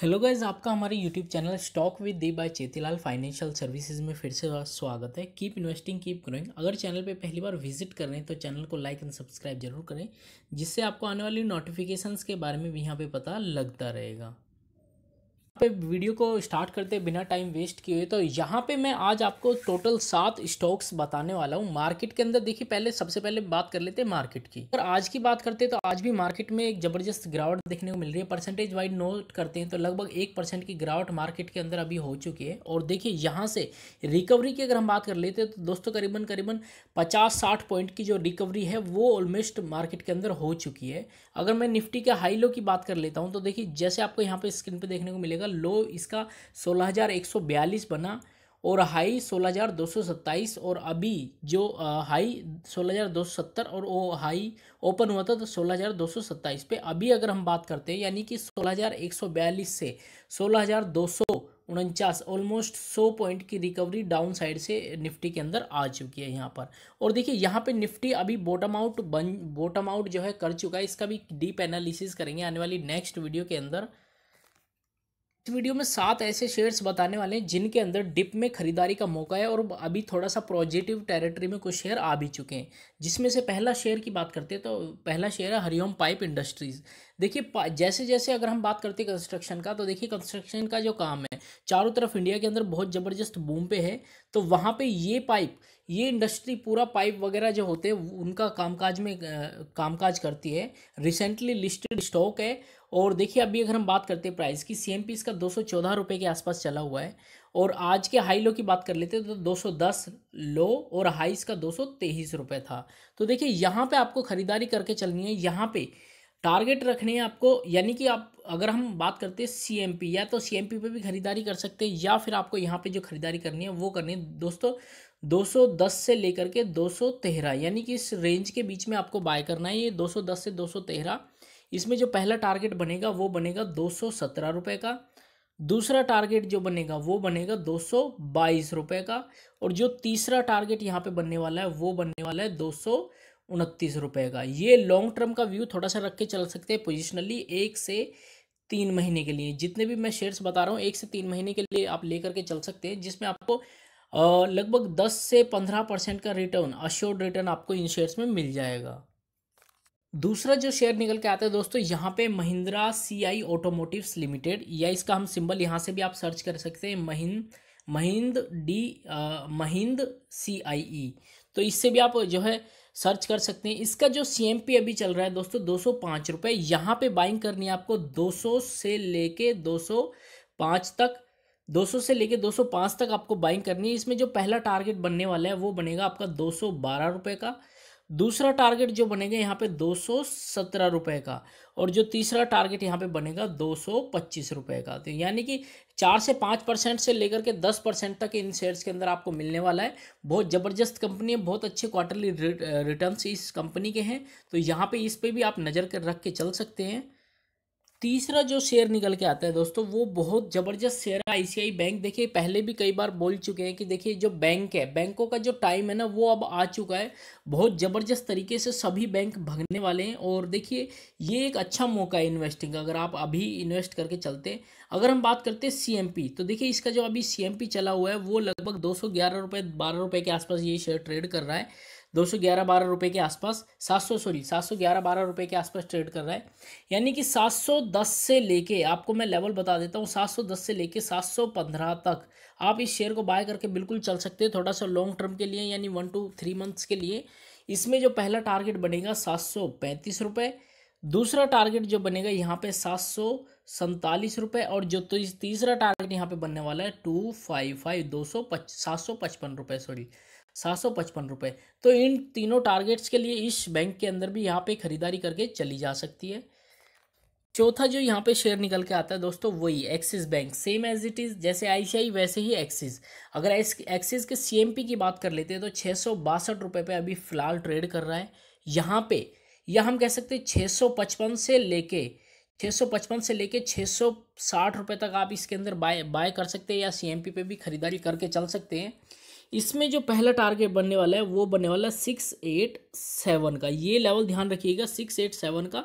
hello guys आपका हमारे YouTube channel stock with the by Chetilal financial services में फिर से स्वागत है कीप इन्वेस्टिंग कीप ग्रोइंग अगर चैनल पे पहली बार विजिट कर रहे हैं तो चैनल को लाइक एंड सब्सक्राइब जरूर करें जिससे आपको आने वाली नोटिफिकेशंस के बारे में भी यहाँ पे पता लगता रहेगा पे वीडियो को स्टार्ट करते बिना टाइम वेस्ट किए तो यहाँ पे मैं आज आपको टोटल सात स्टॉक्स बताने वाला हूँ मार्केट के अंदर देखिए पहले सबसे पहले बात कर लेते हैं मार्केट की अगर आज की बात करते हैं तो आज भी मार्केट में एक जबरदस्त गिरावट देखने को मिल रही है परसेंटेज वाइज नोट करते हैं तो लगभग एक परसेंट की गिरावट मार्केट के अंदर अभी हो चुकी है और देखिए यहाँ से रिकवरी की अगर हम बात कर लेते हैं तो दोस्तों करीबन करीबन पचास साठ पॉइंट की जो रिकवरी है वो ऑलमोस्ट मार्केट के अंदर हो चुकी है अगर मैं निफ्टी के हाई लो की बात कर लेता हूँ तो देखिए जैसे आपको यहाँ पे स्क्रीन पर देखने को मिलेगा लो इसका सोलह बना और हाई 16,227 और अभी जो हाई 16,270 और वो हाई ओपन हुआ था तो 16,227 पे अभी अगर हम बात करते हैं यानी कि 16,142 से सोलह उनचास ऑलमोस्ट सौ पॉइंट की रिकवरी डाउन साइड से निफ्टी के अंदर आ चुकी है यहाँ पर और देखिए यहाँ पे निफ्टी अभी बॉटम आउट बन बॉटम आउट जो है कर चुका है इसका भी डीप एनालिसिस करेंगे आने वाली नेक्स्ट वीडियो के अंदर इस वीडियो में सात ऐसे शेयर्स बताने वाले हैं जिनके अंदर डिप में खरीदारी का मौका है और अभी थोड़ा सा पॉजिटिव टेरिटरी में कुछ शेयर आ भी चुके हैं जिसमें से पहला शेयर की बात करते हैं तो पहला शेयर है हरिओम पाइप इंडस्ट्रीज़ देखिए जैसे जैसे अगर हम बात करते हैं कंस्ट्रक्शन का तो देखिए कंस्ट्रक्शन का जो काम है चारों तरफ इंडिया के अंदर बहुत ज़बरदस्त बूम पे है तो वहाँ पे ये पाइप ये इंडस्ट्री पूरा पाइप वगैरह जो होते हैं उनका कामकाज में कामकाज करती है रिसेंटली लिस्टेड स्टॉक है और देखिए अभी अगर हम बात करते हैं प्राइस की सी एम पी इसका दो सौ चौदह रुपये के आसपास चला हुआ है और आज के हाई लो की बात कर लेते हैं तो दो सौ दस लो और हाई इसका दो सौ तेईस रुपये था तो देखिए यहाँ पे आपको ख़रीदारी करके चलनी है यहाँ पे टारगेट रखने हैं आपको यानी कि आप अगर हम बात करते हैं सीएमपी या तो सीएमपी पे भी ख़रीदारी कर सकते हैं या फिर आपको यहाँ पे जो ख़रीदारी करनी है वो करनी है दोस्तों 210 से लेकर के 213 यानी कि इस रेंज के बीच में आपको बाय करना है ये 210 से 213 इसमें जो पहला टारगेट बनेगा वो बनेगा दो रुपये का दूसरा टारगेट जो बनेगा वो बनेगा दो रुपये का और जो तीसरा टारगेट यहाँ पर बनने वाला है वो बनने वाला है दो उनतीस रुपये का ये लॉन्ग टर्म का व्यू थोड़ा सा रख के चल सकते हैं पोजिशनली एक से तीन महीने के लिए जितने भी मैं शेयर्स बता रहा हूँ एक से तीन महीने के लिए आप लेकर के चल सकते हैं जिसमें आपको लगभग दस से पंद्रह परसेंट का रिटर्न अश्योर्ड रिटर्न आपको इन शेयर्स में मिल जाएगा दूसरा जो शेयर निकल के आता है दोस्तों यहाँ पे Mahindra C I automotives limited या इसका हम सिंबल यहाँ से भी आप सर्च कर सकते हैं महिंद महिंद डी महिंद सी आई ई तो इससे भी आप जो है सर्च कर सकते हैं इसका जो सी अभी चल रहा है दोस्तों दो सौ पाँच रुपये यहाँ पर बाइंग करनी है आपको दो सौ से लेके दो सौ पाँच तक 200 से लेके 205 तक आपको बाइंग करनी है इसमें जो पहला टारगेट बनने वाला है वो बनेगा आपका दो सौ का दूसरा टारगेट जो बनेगा यहाँ पे दो सौ सत्रह रुपये का और जो तीसरा टारगेट यहाँ पे बनेगा दो सौ पच्चीस रुपये का तो यानी कि चार से पाँच परसेंट से लेकर के दस परसेंट तक इन शेयर्स के अंदर आपको मिलने वाला है बहुत ज़बरदस्त कंपनी है बहुत अच्छे क्वार्टरली रिटर्न्स इस कंपनी के हैं तो यहाँ पर इस पर भी आप नज़र कर रख के चल सकते हैं तीसरा जो शेयर निकल के आता है दोस्तों वो बहुत ज़बरदस्त शेयर है आई बैंक देखिए पहले भी कई बार बोल चुके हैं कि देखिए जो बैंक है बैंकों का जो टाइम है ना वो अब आ चुका है बहुत ज़बरदस्त तरीके से सभी बैंक भगने वाले हैं और देखिए ये एक अच्छा मौका है इन्वेस्टिंग का अगर आप अभी इन्वेस्ट करके चलते हैं अगर हम बात करते हैं सी तो देखिए इसका जो अभी सी चला हुआ है वो लगभग दो सौ ग्यारह के आसपास ये शेयर ट्रेड कर रहा है दो सौ ग्यारह बारह रुपये के आसपास सात सौ सॉरी सात सौ ग्यारह बारह रुपये के आसपास ट्रेड कर रहा है यानी कि सात सौ दस से लेके आपको मैं लेवल बता देता हूँ सात सौ दस से लेके सात सौ पंद्रह तक आप इस शेयर को बाय करके बिल्कुल चल सकते हैं थोड़ा सा लॉन्ग टर्म के लिए यानी वन टू थ्री मंथ्स के लिए इसमें जो पहला टारगेट बनेगा सात सौ पैंतीस रुपये दूसरा टारगेट जो बनेगा यहाँ पे सात सौ सैंतालीस रुपये और जो तीसरा टारगेट यहाँ पे बनने वाला है टू फाइव फाइव दो सौ पच सात सौ पचपन रुपये सॉरी सात सौ पचपन रुपये तो इन तीनों टारगेट्स के लिए इस बैंक के अंदर भी यहाँ पे खरीदारी करके चली जा सकती है चौथा जो यहाँ पे शेयर निकल के आता है दोस्तों वही Axis bank same as it is जैसे आईसीआई वैसे ही एक्सिस अगर एक्सिस के सीएमपी की बात कर लेते हैं तो छः सौ बासठ रुपये पर अभी फ़िलहाल ट्रेड कर रहा है यहाँ पे या हम कह सकते हैं छः सौ पचपन से लेके छः सौ पचपन से लेके छः सौ साठ रुपये तक आप इसके अंदर बाय बाय कर सकते हैं या सीएमपी पे भी खरीदारी करके चल सकते हैं इसमें जो पहला टारगेट बनने वाला है वो बनने वाला है सिक्स एट सेवन का ये लेवल ध्यान रखिएगा सिक्स एट सेवन का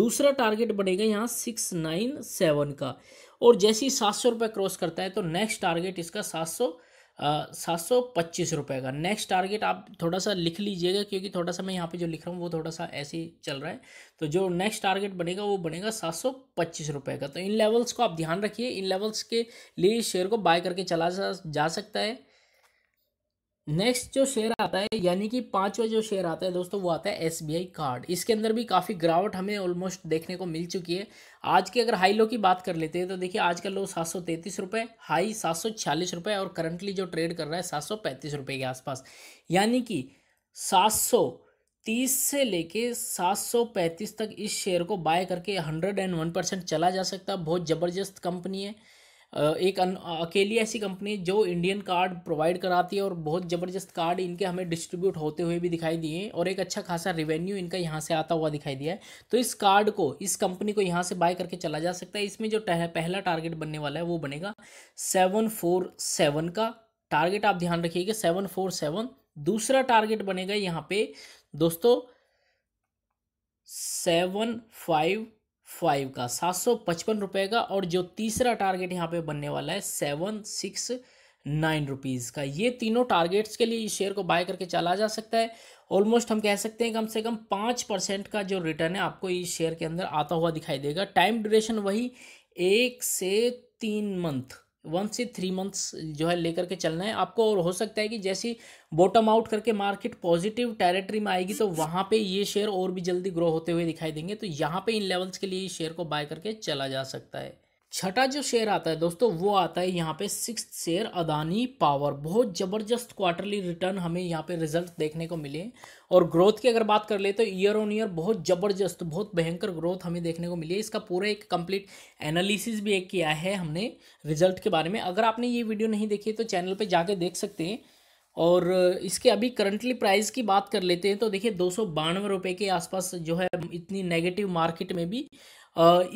दूसरा टारगेट बनेगा यहाँ सिक्स नाइन सेवन का और जैसे ही सात सौ रुपये क्रॉस करता है तो नेक्स्ट टारगेट इसका सात सौ सात सौ पच्चीस रुपये का नेक्स्ट टारगेट आप थोड़ा सा लिख लीजिएगा क्योंकि थोड़ा सा मैं यहाँ पे जो लिख रहा हूँ वो थोड़ा सा ऐसे ही चल रहा है तो जो नेक्स्ट टारगेट बनेगा वो बनेगा सात सौ पच्चीस रुपये का तो इन लेवल्स को आप ध्यान रखिए इन लेवल्स के लिए शेयर को बाय करके चला जा सकता है नेक्स्ट जो शेयर आता है यानी कि पांचवा जो शेयर आता है दोस्तों वो आता है एस कार्ड इसके अंदर भी काफ़ी गिरावट हमें ऑलमोस्ट देखने को मिल चुकी है आज के अगर हाई लो की बात कर लेते हैं तो देखिए आज का लो सात सौ तैंतीस रुपये हाई सात सौ छियालीस रुपये और करंटली जो ट्रेड कर रहा है सात सौ पैंतीस रुपये के आसपास यानी कि सात सौ तीस से लेके पैंतीस तक इस शेयर को बाय करके वन परसेंट चला जा सकता है बहुत ज़बरदस्त कंपनी है एक अन, अकेली ऐसी कंपनी जो इंडियन कार्ड प्रोवाइड कराती है और बहुत ज़बरदस्त कार्ड इनके हमें डिस्ट्रीब्यूट होते हुए भी दिखाई दिए और एक अच्छा खासा रिवेन्यू इनका यहाँ से आता हुआ दिखाई दिया है तो इस कार्ड को इस कंपनी को यहाँ से बाय करके चला जा सकता है इसमें जो पहला टारगेट बनने वाला है वो बनेगा सेवन फोर सेवन का टारगेट आप ध्यान रखिएगा सेवन फोर सेवन दूसरा टारगेट बनेगा यहाँ पे दोस्तों सेवन फाइव फाइव का सात सौ पचपन रुपये का और जो तीसरा टारगेट यहाँ पे बनने वाला है सेवन सिक्स नाइन रुपीज़ का ये तीनों टारगेट्स के लिए इस शेयर को बाय करके चला जा सकता है ऑलमोस्ट हम कह सकते हैं कम से कम पाँच परसेंट का जो रिटर्न है आपको इस शेयर के अंदर आता हुआ दिखाई देगा टाइम ड्यूरेशन वही एक से तीन मंथ वन से थ्री मंथ्स जो है लेकर के चलना है आपको और हो सकता है कि जैसी बॉटम आउट करके मार्केट पॉजिटिव टेरिटरी में आएगी तो वहाँ पे ये शेयर और भी जल्दी ग्रो होते हुए दिखाई देंगे तो यहाँ पे इन लेवल्स के लिए शेयर को बाय करके चला जा सकता है छठा जो शेयर आता है दोस्तों वो आता है यहाँ पे सिक्स शेयर अदानी पावर बहुत ज़बरदस्त क्वार्टरली रिटर्न हमें यहाँ पे रिजल्ट देखने को मिले और ग्रोथ की अगर बात कर ले तो ईयर ऑन ईयर बहुत ज़बरदस्त बहुत भयंकर ग्रोथ हमें देखने को मिली है इसका पूरा एक कंप्लीट एनालिसिस भी एक किया है हमने रिजल्ट के बारे में अगर आपने ये वीडियो नहीं देखी तो चैनल पर जाके देख सकते हैं और इसके अभी करंटली प्राइस की बात कर लेते हैं तो देखिए दो सौ के आसपास जो है इतनी नेगेटिव मार्केट में भी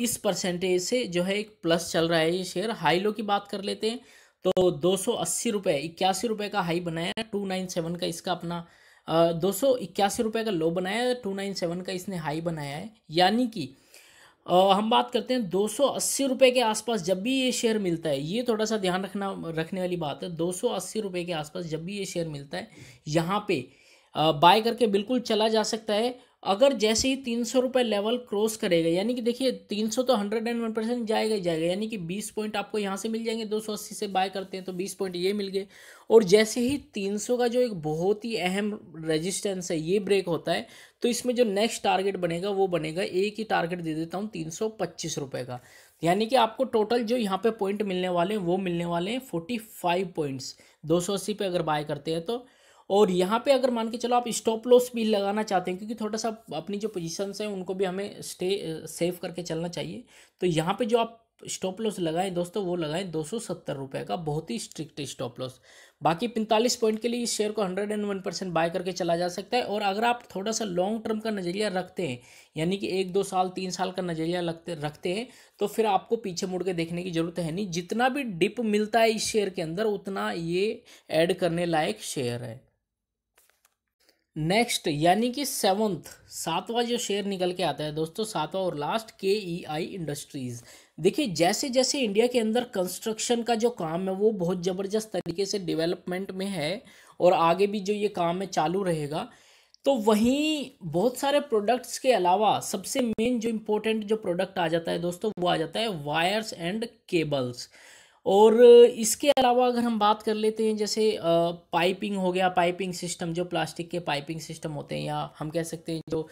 इस परसेंटेज से जो है एक प्लस चल रहा है ये शेयर हाई लो की बात कर लेते हैं तो दो सौ अस्सी रुपये इक्यासी रुपये का हाई बनाया टू नाइन सेवन का इसका अपना दो सौ इक्यासी रुपये का लो बनाया है टू नाइन सेवन का इसने हाई बनाया है यानी कि हम बात करते हैं दो सौ अस्सी रुपये के आसपास जब भी ये शेयर मिलता है ये थोड़ा सा ध्यान रखना रखने वाली बात है दो सौ अस्सी रुपये के आसपास जब भी ये शेयर मिलता है यहाँ पे बाय करके बिल्कुल चला जा सकता है अगर जैसे ही तीन सौ रुपये लेवल क्रॉस करेगा यानी कि देखिए तीन सौ तो हंड्रेड एंड वन परसेंट जाएगा ही जाएगा यानी कि बीस पॉइंट आपको यहाँ से मिल जाएंगे दो सौ अस्सी से बाय करते हैं तो बीस पॉइंट ये मिल गए और जैसे ही तीन सौ का जो एक बहुत ही अहम रेजिस्टेंस है ये ब्रेक होता है तो इसमें जो नेक्स्ट टारगेट बनेगा वो बनेगा एक ही टारगेट दे देता हूँ तीन सौ पच्चीस रुपये का यानी कि आपको टोटल जो यहाँ पे पॉइंट मिलने वाले हैं वो मिलने वाले हैं फोर्टी फाइव पॉइंट्स दो सौ अस्सी पे अगर बाय करते हैं तो और यहाँ पे अगर मान के चलो आप स्टॉप लॉस भी लगाना चाहते हैं क्योंकि थोड़ा सा अपनी जो पोजीशंस हैं उनको भी हमें स्टे सेव करके चलना चाहिए तो यहाँ पे जो आप स्टॉप लॉस लगाएं दोस्तों वो लगाएं दो सौ सत्तर रुपये का बहुत ही स्ट्रिक्ट स्टॉप लॉस बाकी पैंतालीस पॉइंट के लिए इस शेयर को hundred and one percent buy करके चला जा सकता है और अगर आप थोड़ा सा लॉन्ग टर्म का नज़रिया रखते हैं यानी कि एक दो साल तीन साल का नज़रिया लगते रखते हैं तो फिर आपको पीछे मुड़ के देखने की ज़रूरत है नहीं जितना भी डिप मिलता है इस शेयर के अंदर उतना ये ऐड करने लायक शेयर है नेक्स्ट यानी कि सेवंथ सातवां जो शेयर निकल के आता है दोस्तों सातवां और लास्ट के ई आई इंडस्ट्रीज़ देखिए जैसे जैसे इंडिया के अंदर कंस्ट्रक्शन का जो काम है वो बहुत ज़बरदस्त तरीके से डेवलपमेंट में है और आगे भी जो ये काम है चालू रहेगा तो वहीं बहुत सारे प्रोडक्ट्स के अलावा सबसे मेन जो इम्पोर्टेंट जो प्रोडक्ट आ जाता है दोस्तों वो आ जाता है वायर्स एंड केबल्स और इसके अलावा अगर हम बात कर लेते हैं जैसे पाइपिंग हो गया पाइपिंग सिस्टम जो प्लास्टिक के पाइपिंग सिस्टम होते हैं या हम कह सकते हैं जो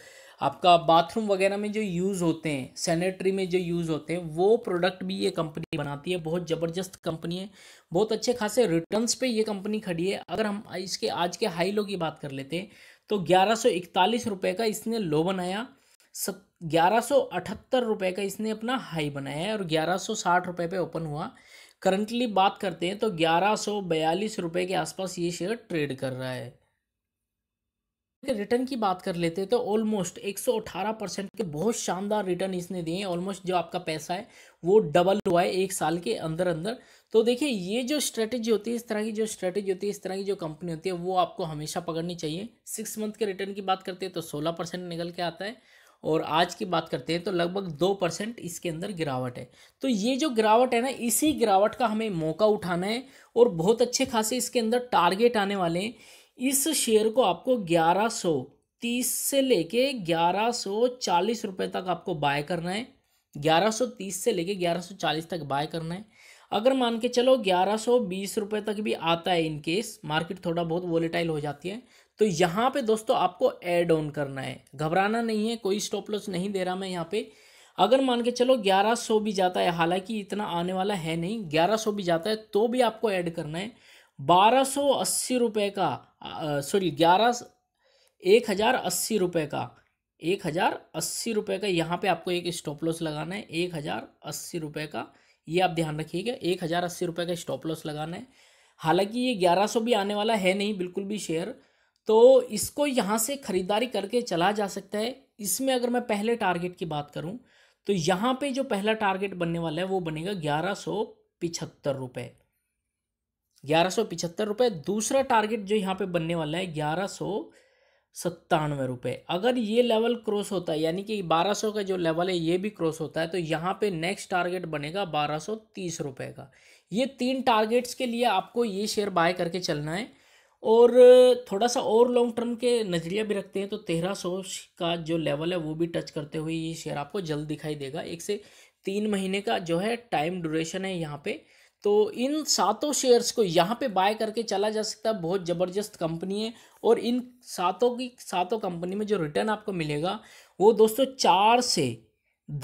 आपका बाथरूम वगैरह में जो यूज़ होते हैं सैनिटरी में जो यूज़ होते हैं वो प्रोडक्ट भी ये कंपनी बनाती है बहुत ज़बरदस्त कंपनी है बहुत अच्छे खासे रिटर्न्स पे ये कंपनी खड़ी है अगर हम इसके आज के हाई लो की बात कर लेते हैं तो ग्यारह रुपए का इसने लो बनाया सत ग्यारह रुपये का इसने अपना हाई बनाया है और ग्यारह रुपये पर ओपन हुआ करंटली बात करते हैं तो ग्यारह सौ बयालीस रुपये के आसपास ये शेयर ट्रेड कर रहा है रिटर्न की बात कर लेते हैं तो ऑलमोस्ट 118 परसेंट के बहुत शानदार रिटर्न इसने दिए हैं ऑलमोस्ट जो आपका पैसा है वो डबल हुआ है एक साल के अंदर अंदर तो देखिए ये जो स्ट्रेटेजी होती है इस तरह की जो स्ट्रेटेजी होती है इस तरह की जो कंपनी होती है वो आपको हमेशा पकड़नी चाहिए सिक्स मंथ के रिटर्न की बात करते हैं तो सोलह निकल के आता है और आज की बात करते हैं तो लगभग दो परसेंट इसके अंदर गिरावट है तो ये जो गिरावट है ना इसी गिरावट का हमें मौका उठाना है और बहुत अच्छे खासे इसके अंदर टारगेट आने वाले हैं इस शेयर को आपको ग्यारह सौ तीस से लेके ग्यारह सौ चालीस रुपये तक आपको बाय करना है ग्यारह सौ तीस से लेके ग्यारह सौ चालीस तक बाय करना है अगर मान के चलो ग्यारह सौ बीस रुपये तक भी आता है इनकेस मार्केट थोड़ा बहुत वोलेटाइल हो जाती है तो यहाँ पे दोस्तों आपको एड ऑन करना है घबराना नहीं है कोई स्टॉप लॉस नहीं दे रहा मैं यहाँ पे अगर मान के चलो 1100 भी जाता है हालांकि इतना आने वाला है नहीं 1100 भी जाता है तो भी आपको ऐड करना है बारह सौ अस्सी रुपये का सॉरी ग्यारह एक हज़ार अस्सी रुपये का एक हज़ार अस्सी रुपये का यहाँ पे आपको एक स्टॉप लॉस लगाना है एक हज़ार अस्सी रुपये का ये आप ध्यान रखिएगा एक हज़ार अस्सी रुपये का स्टॉप लॉस लगाना है हालांकि ये ग्यारह सौ भी आने वाला है नहीं बिल्कुल भी शेयर तो इसको यहाँ से ख़रीदारी करके चला जा सकता है इसमें अगर मैं पहले टारगेट की बात करूँ तो यहाँ पे जो पहला टारगेट बनने वाला है वो बनेगा ग्यारह सौ पिछहत्तर रुपये ग्यारह सौ पिछहत्तर रुपये दूसरा टारगेट जो यहाँ पे बनने वाला है ग्यारह सौ सत्तानवे रुपये अगर ये लेवल क्रॉस होता है यानी कि बारह सौ का जो लेवल है ये भी क्रॉस होता है तो यहाँ पे नेक्स्ट टारगेट बनेगा बारह सौ तीस रुपये का ये तीन टारगेट्स के लिए आपको ये शेयर बाय करके चलना है और थोड़ा सा और लॉन्ग टर्म के नज़रिया भी रखते हैं तो तेरह सौ का जो लेवल है वो भी टच करते हुए ये शेयर आपको जल्द दिखाई देगा एक से तीन महीने का जो है टाइम ड्यूरेशन है यहाँ पे तो इन सातों शेयर्स को यहाँ पे बाय करके चला जा सकता है बहुत ज़बरदस्त कंपनी है और इन सातों की सातों कंपनी में जो रिटर्न आपको मिलेगा वो दोस्तों चार से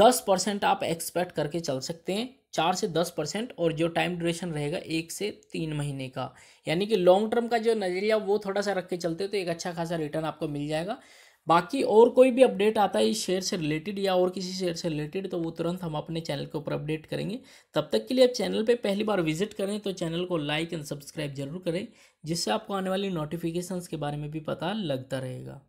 दस परसेंट आप एक्सपेक्ट करके चल सकते हैं चार से दस परसेंट और जो टाइम ड्यूरेशन रहेगा एक से तीन महीने का यानी कि लॉन्ग टर्म का जो नज़रिया वो थोड़ा सा रख के चलते तो एक अच्छा खासा रिटर्न आपको मिल जाएगा बाकी और कोई भी अपडेट आता है इस शेयर से रिलेटेड या और किसी शेयर से रिलेटेड तो वो तुरंत हम अपने चैनल के ऊपर अपडेट करेंगे तब तक के लिए आप चैनल पे पहली बार विजिट करें तो चैनल को लाइक एंड सब्सक्राइब जरूर करें जिससे आपको आने वाली नोटिफिकेशंस के बारे में भी पता लगता रहेगा